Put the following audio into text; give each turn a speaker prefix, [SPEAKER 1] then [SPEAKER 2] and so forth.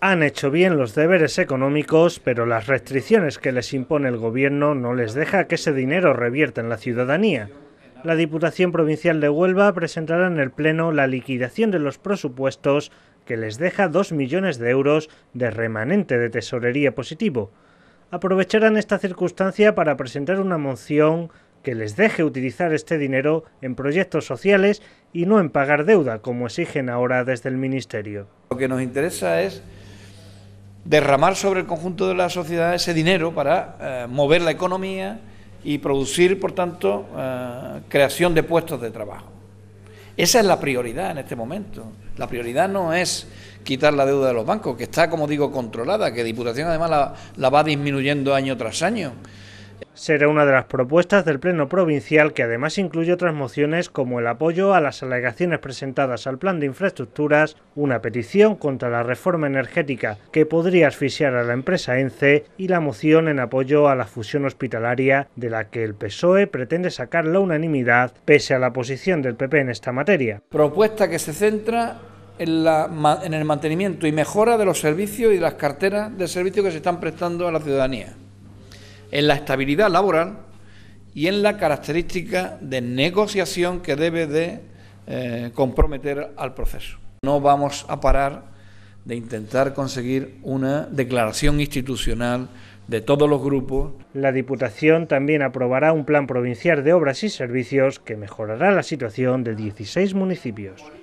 [SPEAKER 1] Han hecho bien los deberes económicos, pero las restricciones que les impone el gobierno no les deja que ese dinero revierta en la ciudadanía. La Diputación Provincial de Huelva presentará en el Pleno la liquidación de los presupuestos que les deja 2 millones de euros de remanente de tesorería positivo. Aprovecharán esta circunstancia para presentar una moción que les deje utilizar este dinero en proyectos sociales y no en pagar deuda, como exigen ahora desde el Ministerio que nos
[SPEAKER 2] interesa es derramar sobre el conjunto de la sociedad ese dinero para eh, mover la economía y producir, por tanto, eh, creación de puestos de trabajo. Esa es la prioridad en este momento. La prioridad no es quitar la deuda de los bancos, que está, como digo, controlada, que Diputación además la va disminuyendo año tras
[SPEAKER 1] año. Será una de las propuestas del Pleno Provincial que además incluye otras mociones como el apoyo a las alegaciones presentadas al Plan de Infraestructuras, una petición contra la reforma energética que podría asfixiar a la empresa ENCE y la moción en apoyo a la fusión hospitalaria de la que el PSOE pretende sacar la unanimidad pese a la posición del PP en esta materia.
[SPEAKER 2] Propuesta que se centra en, el mantenimiento y mejora de los servicios y de las carteras de servicios que se están prestando a la ciudadanía en la estabilidad laboral y en la característica de negociación que debe de eh, comprometer al proceso. No vamos a parar de intentar conseguir una declaración institucional de todos los grupos.
[SPEAKER 1] La Diputación también aprobará un plan provincial de obras y servicios que mejorará la situación de 16 municipios.